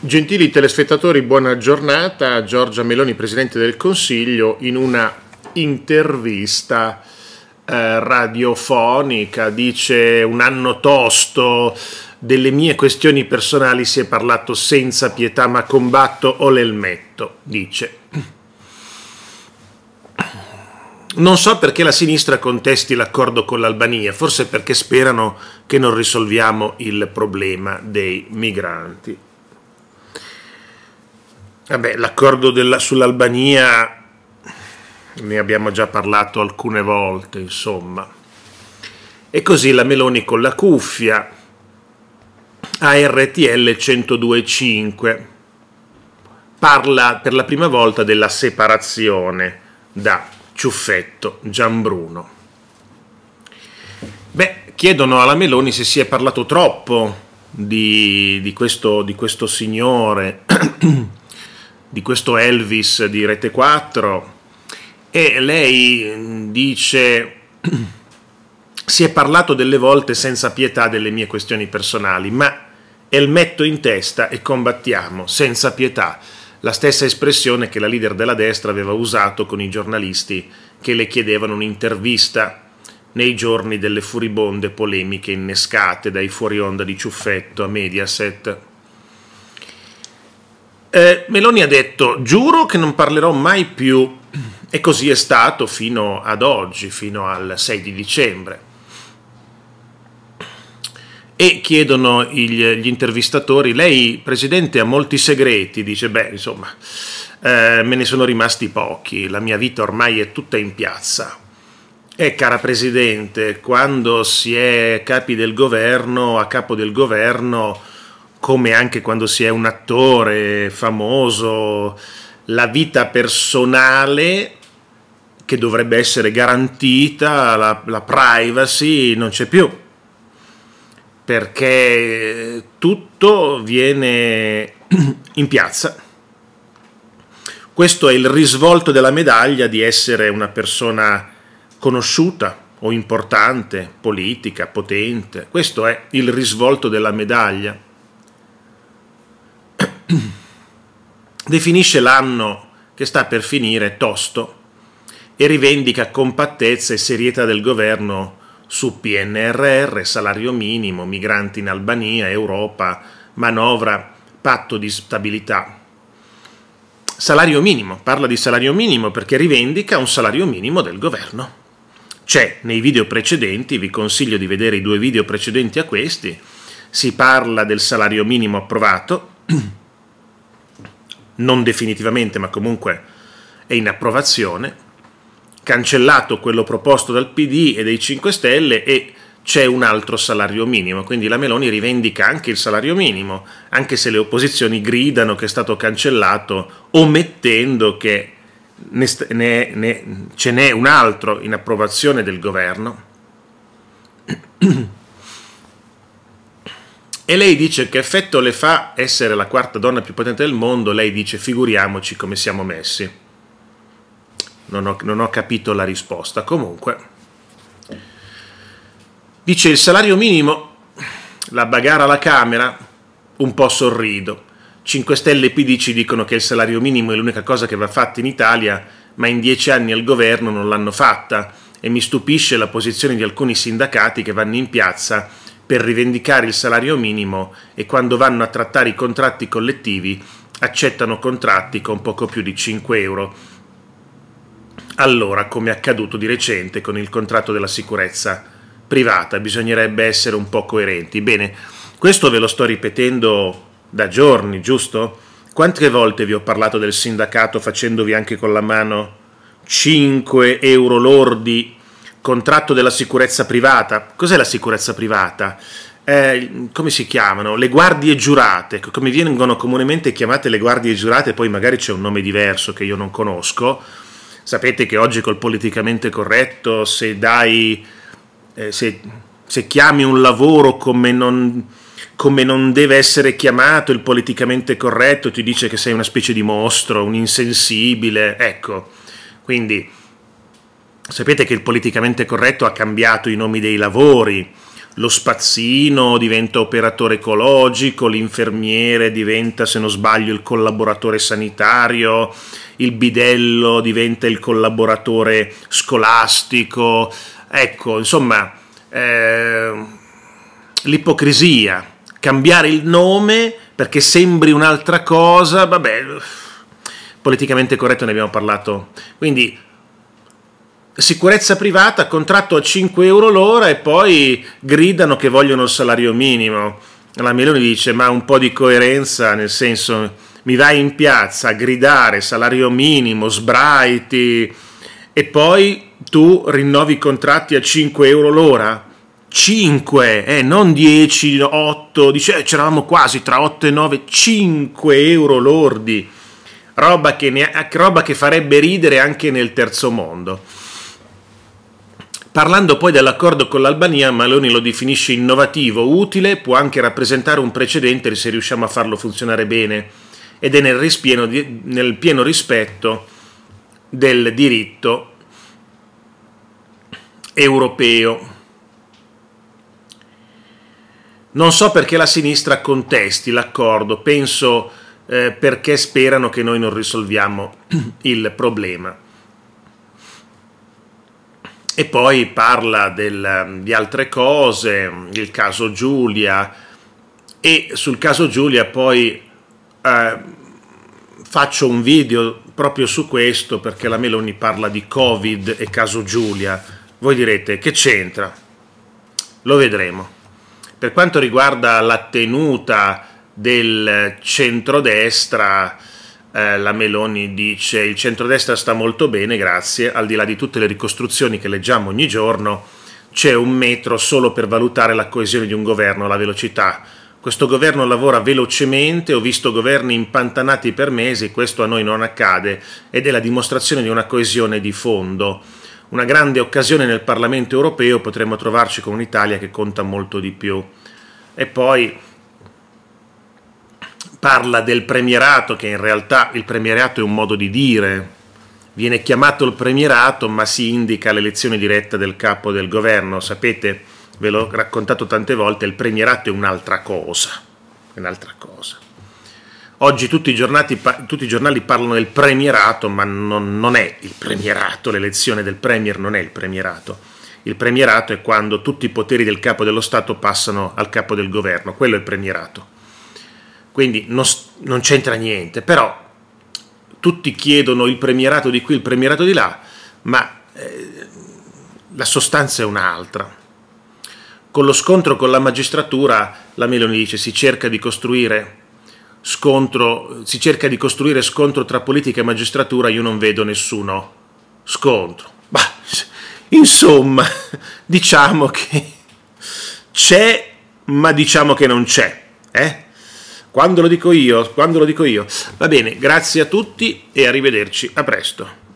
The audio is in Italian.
Gentili telespettatori, buona giornata. Giorgia Meloni, Presidente del Consiglio, in una intervista eh, radiofonica dice un anno tosto, delle mie questioni personali si è parlato senza pietà ma combatto o l'elmetto, dice. Non so perché la sinistra contesti l'accordo con l'Albania, forse perché sperano che non risolviamo il problema dei migranti. Vabbè, l'accordo della, sull'Albania ne abbiamo già parlato alcune volte, insomma. E così la Meloni con la cuffia a RTL 102.5 parla per la prima volta della separazione da Ciuffetto Gianbruno. Beh, chiedono alla Meloni se si è parlato troppo di, di, questo, di questo signore di questo Elvis di Rete 4 e lei mm, dice si è parlato delle volte senza pietà delle mie questioni personali, ma metto in testa e combattiamo senza pietà, la stessa espressione che la leader della destra aveva usato con i giornalisti che le chiedevano un'intervista nei giorni delle furibonde polemiche innescate dai fuori onda di Ciuffetto a Mediaset. Eh, Meloni ha detto, giuro che non parlerò mai più, e così è stato fino ad oggi, fino al 6 di dicembre. E chiedono gli, gli intervistatori, lei Presidente ha molti segreti, dice, beh, insomma, eh, me ne sono rimasti pochi, la mia vita ormai è tutta in piazza. E cara Presidente, quando si è capi del governo, a capo del governo, come anche quando si è un attore famoso, la vita personale che dovrebbe essere garantita, la, la privacy, non c'è più, perché tutto viene in piazza. Questo è il risvolto della medaglia di essere una persona conosciuta o importante, politica, potente. Questo è il risvolto della medaglia. definisce l'anno che sta per finire tosto e rivendica compattezza e serietà del governo su PNRR, salario minimo, migranti in Albania, Europa, manovra, patto di stabilità. Salario minimo, parla di salario minimo perché rivendica un salario minimo del governo. C'è nei video precedenti, vi consiglio di vedere i due video precedenti a questi, si parla del salario minimo approvato, non definitivamente ma comunque è in approvazione, cancellato quello proposto dal PD e dei 5 Stelle e c'è un altro salario minimo, quindi la Meloni rivendica anche il salario minimo, anche se le opposizioni gridano che è stato cancellato, omettendo che ne, ne, ne, ce n'è un altro in approvazione del governo. E lei dice che effetto le fa essere la quarta donna più potente del mondo, lei dice figuriamoci come siamo messi. Non ho, non ho capito la risposta, comunque. Dice il salario minimo, la bagara alla Camera, un po' sorrido. 5 Stelle e PD ci dicono che il salario minimo è l'unica cosa che va fatta in Italia, ma in dieci anni al governo non l'hanno fatta e mi stupisce la posizione di alcuni sindacati che vanno in piazza per rivendicare il salario minimo e quando vanno a trattare i contratti collettivi accettano contratti con poco più di 5 euro. Allora, come è accaduto di recente con il contratto della sicurezza privata, bisognerebbe essere un po' coerenti. Bene, questo ve lo sto ripetendo da giorni, giusto? Quante volte vi ho parlato del sindacato facendovi anche con la mano 5 euro lordi contratto della sicurezza privata. Cos'è la sicurezza privata? Eh, come si chiamano? Le guardie giurate, come vengono comunemente chiamate le guardie giurate, poi magari c'è un nome diverso che io non conosco. Sapete che oggi col politicamente corretto, se dai, eh, se, se chiami un lavoro come non, come non deve essere chiamato, il politicamente corretto ti dice che sei una specie di mostro, un insensibile, ecco. Quindi Sapete che il politicamente corretto ha cambiato i nomi dei lavori, lo spazzino diventa operatore ecologico, l'infermiere diventa, se non sbaglio, il collaboratore sanitario, il bidello diventa il collaboratore scolastico. Ecco, insomma, eh, l'ipocrisia, cambiare il nome perché sembri un'altra cosa, vabbè, politicamente corretto ne abbiamo parlato. Quindi sicurezza privata, contratto a 5 euro l'ora e poi gridano che vogliono il salario minimo. La Meloni dice ma un po' di coerenza, nel senso mi vai in piazza a gridare salario minimo, sbraiti e poi tu rinnovi i contratti a 5 euro l'ora. 5, eh, non 10, 8, dice, eh, c'eravamo quasi tra 8 e 9, 5 euro lordi, roba che, ne, roba che farebbe ridere anche nel terzo mondo. Parlando poi dell'accordo con l'Albania, Maloni lo definisce innovativo, utile, può anche rappresentare un precedente se riusciamo a farlo funzionare bene ed è nel, rispieno, nel pieno rispetto del diritto europeo. Non so perché la sinistra contesti l'accordo, penso eh, perché sperano che noi non risolviamo il problema e poi parla del, di altre cose, il caso Giulia e sul caso Giulia poi eh, faccio un video proprio su questo perché la Meloni parla di Covid e caso Giulia. Voi direte che c'entra? Lo vedremo. Per quanto riguarda la tenuta del centrodestra, eh, la Meloni dice il centrodestra sta molto bene, grazie, al di là di tutte le ricostruzioni che leggiamo ogni giorno, c'è un metro solo per valutare la coesione di un governo, la velocità. Questo governo lavora velocemente, ho visto governi impantanati per mesi, questo a noi non accade ed è la dimostrazione di una coesione di fondo. Una grande occasione nel Parlamento europeo potremmo trovarci con un'Italia che conta molto di più. E poi parla del premierato, che in realtà il premierato è un modo di dire, viene chiamato il premierato ma si indica l'elezione diretta del capo del governo. Sapete, ve l'ho raccontato tante volte, il premierato è un'altra cosa, un'altra cosa. Oggi tutti i, giornali, tutti i, giornali parlano del premierato, ma non, non è il premierato, l'elezione del premier non è il premierato. Il premierato è quando tutti i poteri del capo dello Stato passano al capo del governo, quello è il premierato quindi non, non c'entra niente, però tutti chiedono il premierato di qui, il premierato di là, ma eh, la sostanza è un'altra. Con lo scontro con la magistratura, la Meloni dice, si cerca di costruire scontro, si cerca di costruire scontro tra politica e magistratura, io non vedo nessuno scontro. Bah, insomma, diciamo che c'è, ma diciamo che non c'è. Eh? Quando lo dico io, quando lo dico io. Va bene, grazie a tutti e arrivederci, a presto.